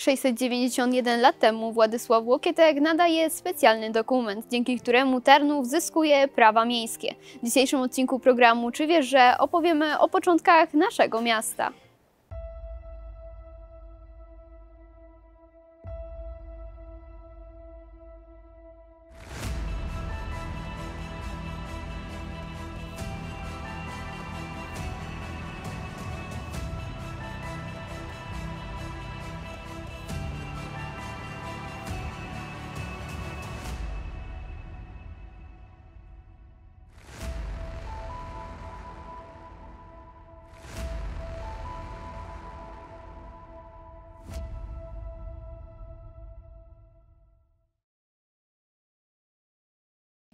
691 lat temu Władysław Łokietek nadaje specjalny dokument, dzięki któremu Tarnów zyskuje prawa miejskie. W dzisiejszym odcinku programu Czy wiesz, że opowiemy o początkach naszego miasta.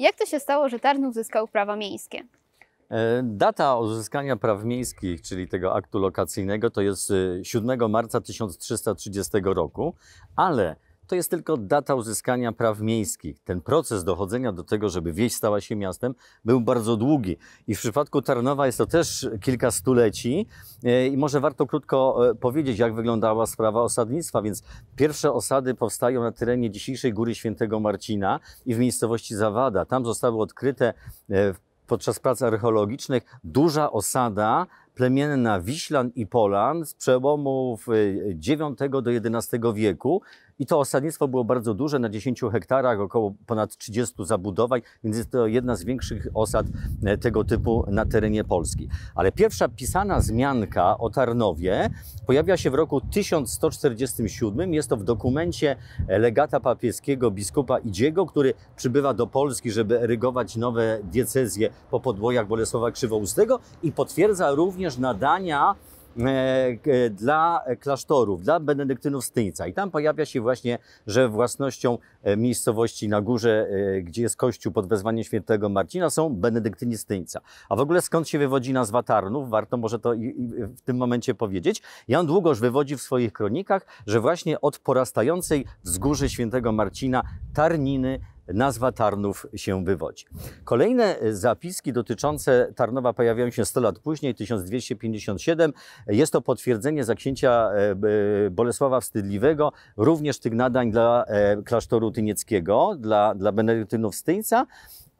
Jak to się stało, że Tarnów zyskał prawa miejskie? E, data uzyskania praw miejskich, czyli tego aktu lokacyjnego, to jest 7 e, marca 1330 roku, ale to jest tylko data uzyskania praw miejskich. Ten proces dochodzenia do tego, żeby wieś stała się miastem, był bardzo długi. I w przypadku Tarnowa jest to też kilka stuleci. E, I może warto krótko e, powiedzieć, jak wyglądała sprawa osadnictwa. Więc pierwsze osady powstają na terenie dzisiejszej Góry Świętego Marcina i w miejscowości Zawada. Tam zostały odkryte e, podczas prac archeologicznych duża osada plemienna Wiślan i Polan z przełomów IX do XI wieku, i to osadnictwo było bardzo duże, na 10 hektarach, około ponad 30 zabudowań, więc jest to jedna z większych osad e, tego typu na terenie Polski. Ale pierwsza pisana zmianka o Tarnowie pojawia się w roku 1147. Jest to w dokumencie e, legata papieskiego biskupa Idziego, który przybywa do Polski, żeby rygować nowe diecezje po podwojach Bolesława Krzywoustego i potwierdza również nadania E, e, dla klasztorów, dla benedyktynów z Tyńca. I tam pojawia się właśnie, że własnością e, miejscowości na górze, gdzie jest kościół pod wezwaniem świętego Marcina, są benedyktyni z Tyńca. A w ogóle skąd się wywodzi nazwa Tarnów? Warto może to w tym momencie powiedzieć. Jan Długosz wywodzi w swoich kronikach, że właśnie od porastającej wzgórzy świętego Marcina tarniny nazwa Tarnów się wywodzi. Kolejne e, zapiski dotyczące Tarnowa pojawiają się 100 lat później, 1257. Jest to potwierdzenie zaksięcia e, e, Bolesława Wstydliwego, również tych nadań dla klasztoru tynieckiego, dla, dla Benedyktynów Styńca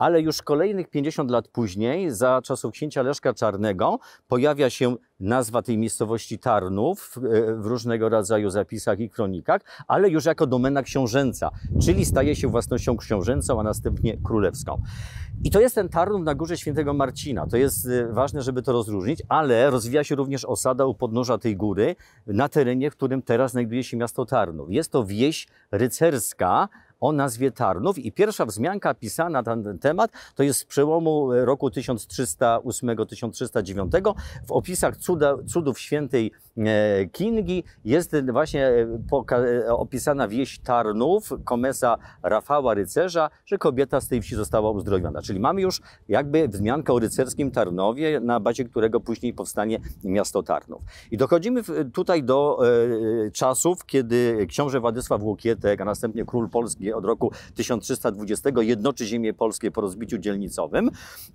ale już kolejnych 50 lat później, za czasów księcia Leszka Czarnego, pojawia się nazwa tej miejscowości Tarnów e, w różnego rodzaju zapisach i kronikach, ale już jako domena książęca, czyli staje się własnością książęcą, a następnie królewską. I to jest ten Tarnów na górze Świętego Marcina. To jest e, ważne, żeby to rozróżnić, ale rozwija się również osada u podnóża tej góry, na terenie, w którym teraz znajduje się miasto Tarnów. Jest to wieś rycerska, o nazwie Tarnów i pierwsza wzmianka pisana na ten temat to jest z przełomu e, roku 1308-1309 w opisach cuda, cudów świętej E, Kingi jest właśnie e, e, opisana wieś Tarnów, komesa Rafała Rycerza, że kobieta z tej wsi została uzdrowiona. Czyli mamy już jakby wzmiankę o rycerskim Tarnowie, na bazie którego później powstanie miasto Tarnów. I dochodzimy tutaj do czasów, kiedy książę Władysław Łokietek, a następnie król Polski od roku 1320 jednoczy ziemię polskie po rozbiciu dzielnicowym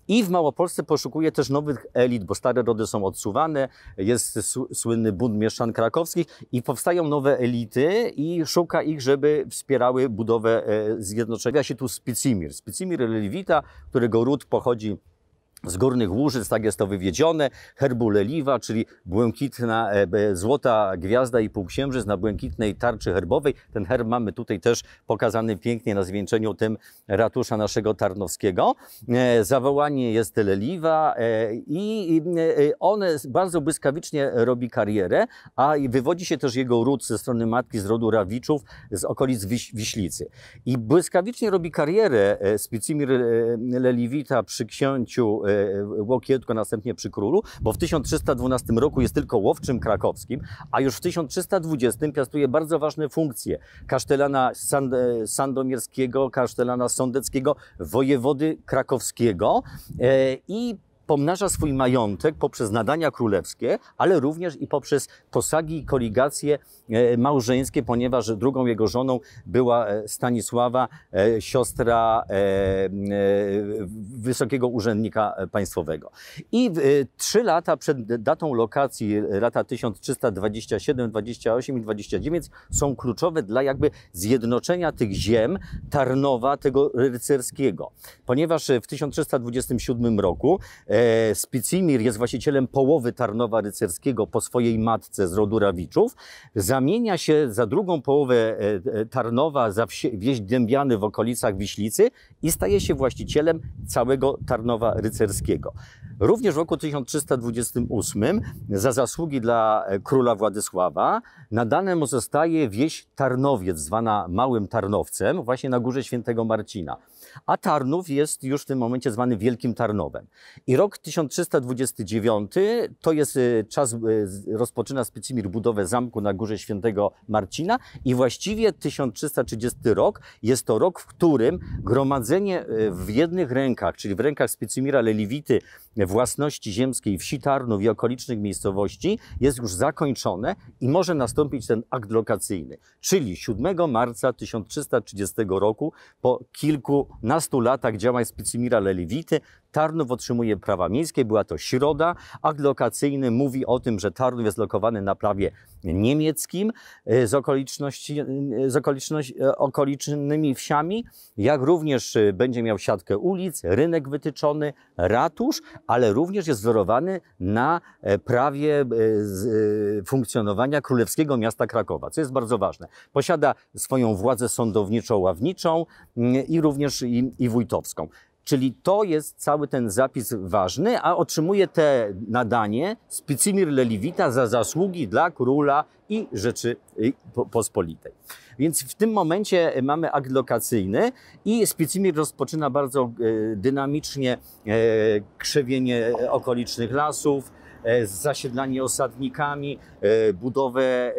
i w Małopolsce poszukuje też nowych elit, bo stare rody są odsuwane, jest słynny bunt mieszczan krakowskich i powstają nowe elity i szuka ich, żeby wspierały budowę e, zjednoczenia. się tu Spicimir. Spicimir Lewita, którego ród pochodzi z górnych łużyc, tak jest to wywiedzione, herbuleliwa, czyli błękitna, e, złota gwiazda i półksiężyc na błękitnej tarczy herbowej. Ten herb mamy tutaj też pokazany pięknie na zwieńczeniu tym ratusza naszego tarnowskiego. E, zawołanie jest leliwa e, i on bardzo błyskawicznie robi karierę, a wywodzi się też jego ród ze strony matki z rodu Rawiczów z okolic Wiślicy. I błyskawicznie robi karierę Spicimir Leliwita przy księciu Łokietko, następnie przy Królu, bo w 1312 roku jest tylko łowczym krakowskim, a już w 1320 piastuje bardzo ważne funkcje kasztelana Sand e, sandomierskiego, kasztelana sądeckiego, wojewody krakowskiego e, i pomnaża swój majątek poprzez nadania królewskie, ale również i poprzez posagi i koligacje e, małżeńskie, ponieważ drugą jego żoną była e, Stanisława, e, siostra wysokiego urzędnika państwowego. I trzy lata przed datą lokacji, lata 1327, 28 i 29 są kluczowe dla jakby zjednoczenia tych ziem Tarnowa, tego rycerskiego, ponieważ w 1327 roku E, Spicimir jest właścicielem połowy Tarnowa Rycerskiego po swojej matce z rodu Rawiczów. Zamienia się za drugą połowę e, e, Tarnowa, za wieś Dębiany w okolicach Wiślicy i staje się właścicielem całego Tarnowa Rycerskiego. Również w roku 1328 za zasługi dla króla Władysława nadane mu zostaje wieś Tarnowiec, zwana Małym Tarnowcem, właśnie na górze Świętego Marcina. A Tarnów jest już w tym momencie zwany Wielkim Tarnowem. I rok Rok 1329 to jest y, czas, y, rozpoczyna Spycimir budowę zamku na górze Świętego Marcina i właściwie 1330 rok jest to rok, w którym gromadzenie y, w jednych rękach, czyli w rękach Spycimira Leliwity własności ziemskiej wsi Tarnów i okolicznych miejscowości jest już zakończone i może nastąpić ten akt lokacyjny. Czyli 7 marca 1330 roku, po kilkunastu latach działań Spycimira Leliwity, Tarnów otrzymuje prawa miejskie, była to środa. Akt lokacyjny mówi o tym, że Tarnów jest lokowany na prawie niemieckim e, z, okoliczności, e, z okoliczności e, okolicznymi wsiami, jak również będzie miał siatkę ulic, rynek wytyczony, ratusz, ale również jest wzorowany na prawie funkcjonowania Królewskiego Miasta Krakowa, co jest bardzo ważne. Posiada swoją władzę sądowniczą, ławniczą mm, i również i, i wójtowską. Czyli to jest cały ten zapis ważny, a otrzymuje te nadanie Spicimir Lelivita za zasługi dla króla i Rzeczy Pospolitej. Więc w tym momencie mamy akt lokacyjny i Spicimir rozpoczyna bardzo e, dynamicznie e, krzewienie okolicznych lasów, e, zasiedlanie osadnikami, budowę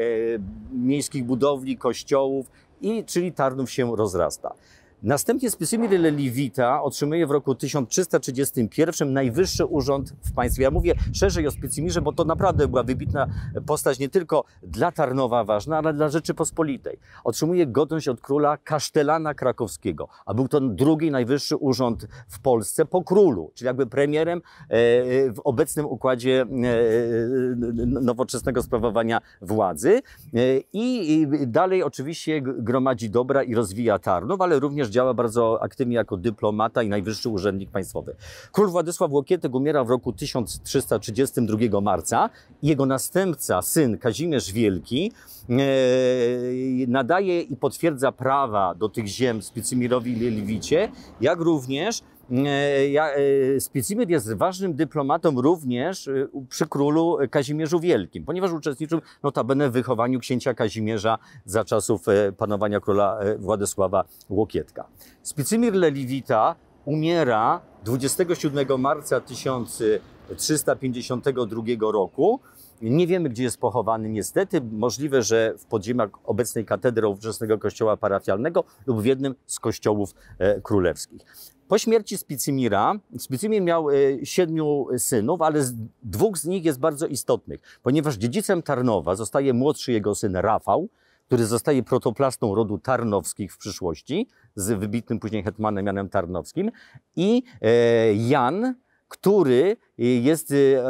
miejskich budowli, kościołów, i czyli Tarnów się rozrasta. Następnie Spisimir Lewita otrzymuje w roku 1331 najwyższy urząd w państwie. Ja mówię szerzej o Spicimirze, bo to naprawdę była wybitna postać nie tylko dla Tarnowa ważna, ale dla Rzeczypospolitej. Otrzymuje godność od króla Kasztelana Krakowskiego, a był to drugi najwyższy urząd w Polsce po królu, czyli jakby premierem e, w obecnym układzie e, nowoczesnego sprawowania władzy. E, I dalej oczywiście gromadzi dobra i rozwija Tarnów, ale również również działa bardzo aktywnie jako dyplomata i najwyższy urzędnik państwowy. Król Władysław Łokietek umiera w roku 1332 marca. Jego następca, syn Kazimierz Wielki, e, nadaje i potwierdza prawa do tych ziem Spicimirowi i Lilwicie, jak również E, e, Spicimir jest ważnym dyplomatą również e, przy królu Kazimierzu Wielkim, ponieważ uczestniczył notabene w wychowaniu księcia Kazimierza za czasów panowania króla Władysława Łokietka. Spicimir Leliwita umiera 27 marca 1352 roku. Nie wiemy, gdzie jest pochowany niestety. Możliwe, że w podziemiach obecnej katedry ówczesnego kościoła parafialnego lub w jednym z kościołów królewskich. Po śmierci Spicymira, Spicymir miał e, siedmiu synów, ale z, dwóch z nich jest bardzo istotnych, ponieważ dziedzicem Tarnowa zostaje młodszy jego syn Rafał, który zostaje protoplastą rodu tarnowskich w przyszłości, z wybitnym później hetmanem Janem Tarnowskim, i e, Jan, który jest, y,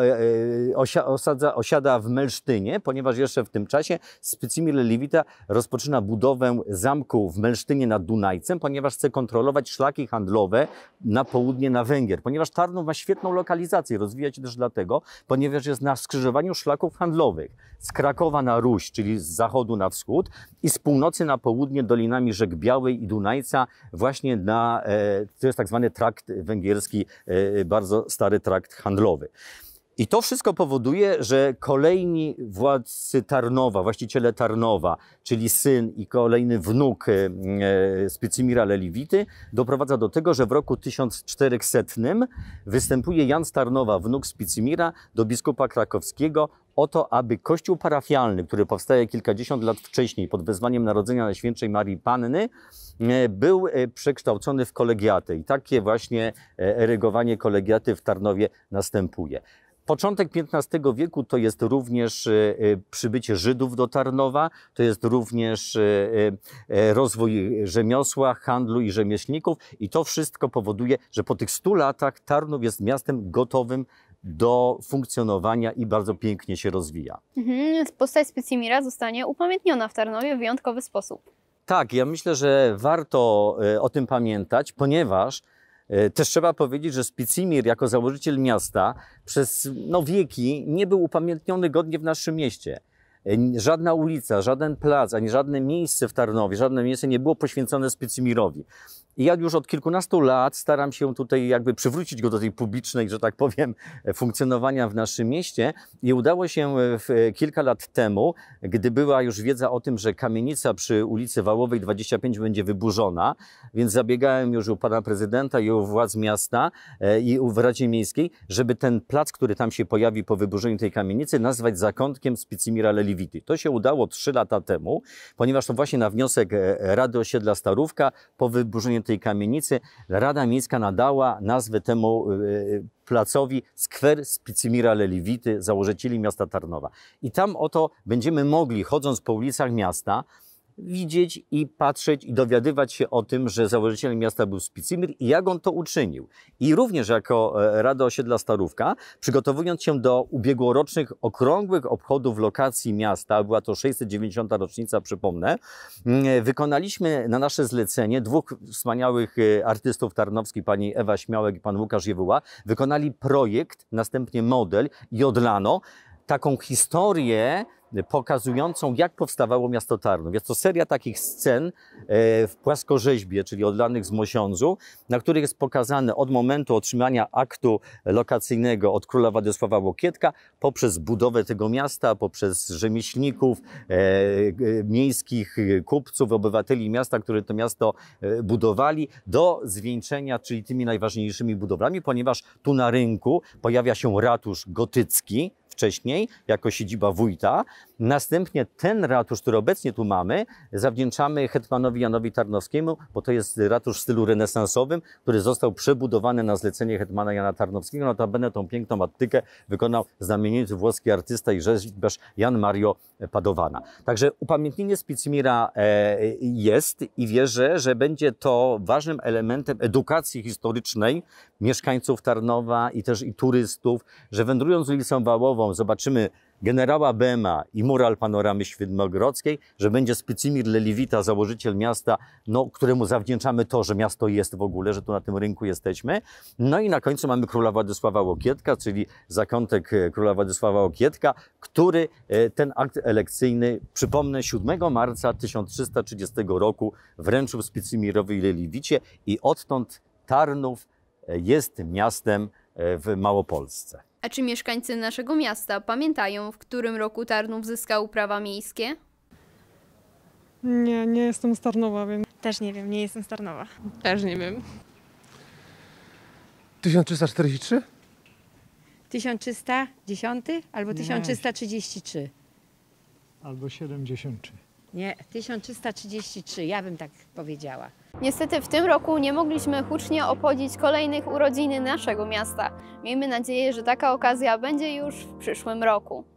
e, e, osadza, osiada w Melsztynie, ponieważ jeszcze w tym czasie Spycimir Lewita rozpoczyna budowę zamku w Melsztynie nad Dunajcem, ponieważ chce kontrolować szlaki handlowe na południe na Węgier. Ponieważ Tarnów ma świetną lokalizację, rozwija się też dlatego, ponieważ jest na skrzyżowaniu szlaków handlowych z Krakowa na Ruś, czyli z zachodu na wschód i z północy na południe dolinami rzek Białej i Dunajca właśnie na, e, to jest tak zwany trakt węgierski, bardzo stary trakt handlowy handlowy. I to wszystko powoduje, że kolejni władcy Tarnowa, właściciele Tarnowa, czyli syn i kolejny wnuk e, Spycymira Leliwity, doprowadza do tego, że w roku 1400 występuje Jan Starnowa, wnuk Spycymira, do biskupa krakowskiego o to, aby kościół parafialny, który powstaje kilkadziesiąt lat wcześniej pod wezwaniem Narodzenia Najświętszej Marii Panny, e, był e, przekształcony w kolegiatę. I takie właśnie e, erygowanie kolegiaty w Tarnowie następuje. Początek XV wieku to jest również przybycie Żydów do Tarnowa, to jest również rozwój rzemiosła, handlu i rzemieślników i to wszystko powoduje, że po tych 100 latach Tarnów jest miastem gotowym do funkcjonowania i bardzo pięknie się rozwija. Mhm, postać Specimira zostanie upamiętniona w Tarnowie w wyjątkowy sposób. Tak, ja myślę, że warto e, o tym pamiętać, ponieważ e, też trzeba powiedzieć, że Spicimir jako założyciel miasta przez no, wieki nie był upamiętniony godnie w naszym mieście. E, żadna ulica, żaden plac, ani żadne miejsce w Tarnowie, żadne miejsce nie było poświęcone Spicimirowi. I ja już od kilkunastu lat staram się tutaj jakby przywrócić go do tej publicznej, że tak powiem, funkcjonowania w naszym mieście. I udało się kilka lat temu, gdy była już wiedza o tym, że kamienica przy ulicy Wałowej 25 będzie wyburzona, więc zabiegałem już u pana prezydenta i u władz miasta e, i w Radzie Miejskiej, żeby ten plac, który tam się pojawi po wyburzeniu tej kamienicy, nazwać zakątkiem Spicimira Leliwity. To się udało trzy lata temu, ponieważ to właśnie na wniosek e, Rady Osiedla Starówka po wyburzeniu tej kamienicy, Rada Miejska nadała nazwę temu y, y, placowi Skwer Spicymira Leliwity, założycieli miasta Tarnowa. I tam oto będziemy mogli, chodząc po ulicach miasta, widzieć i patrzeć i dowiadywać się o tym, że założycielem miasta był Spicimir i jak on to uczynił. I również jako e, Rada Osiedla Starówka, przygotowując się do ubiegłorocznych okrągłych obchodów lokacji miasta, była to 690. rocznica, przypomnę, mm, wykonaliśmy na nasze zlecenie dwóch wspaniałych e, artystów tarnowskich, pani Ewa Śmiałek i pan Łukasz Jewuła, wykonali projekt, następnie model i odlano taką historię pokazującą, jak powstawało miasto Tarnów. Jest to seria takich scen e, w płaskorzeźbie, czyli odlanych z Mosiądzu, na których jest pokazane od momentu otrzymania aktu lokacyjnego od króla Władysława Łokietka, poprzez budowę tego miasta, poprzez rzemieślników, e, e, miejskich kupców, obywateli miasta, które to miasto budowali, do zwieńczenia, czyli tymi najważniejszymi budowlami, ponieważ tu na rynku pojawia się ratusz gotycki, wcześniej jako siedziba wójta, Następnie ten ratusz, który obecnie tu mamy, zawdzięczamy hetmanowi Janowi Tarnowskiemu, bo to jest ratusz w stylu renesansowym, który został przebudowany na zlecenie hetmana Jana Tarnowskiego. Notabene tą piękną attykę wykonał znamienity włoski artysta i rzeźbiarz Jan Mario Padowana. Także upamiętnienie Spicmira e, jest i wierzę, że będzie to ważnym elementem edukacji historycznej mieszkańców Tarnowa i też i turystów, że wędrując ulicą Wałową zobaczymy generała Bema i mural panoramy Świdnogrodzkiej, że będzie Spycimir Leliwita, założyciel miasta, no, któremu zawdzięczamy to, że miasto jest w ogóle, że tu na tym rynku jesteśmy. No i na końcu mamy króla Władysława Łokietka, czyli zakątek e, króla Władysława Łokietka, który e, ten akt elekcyjny, przypomnę, 7 marca 1330 roku wręczył Spycimirowi Leliwicie i odtąd Tarnów e, jest miastem w Małopolsce. A czy mieszkańcy naszego miasta pamiętają, w którym roku Tarnów zyskał prawa miejskie? Nie, nie jestem z Tarnowa, więc... Też nie wiem, nie jestem z Tarnowa. Też nie wiem. 1343? 1310 albo nie. 1333. Albo 73. Nie, 1333, ja bym tak powiedziała. Niestety w tym roku nie mogliśmy hucznie obchodzić kolejnych urodziny naszego miasta. Miejmy nadzieję, że taka okazja będzie już w przyszłym roku.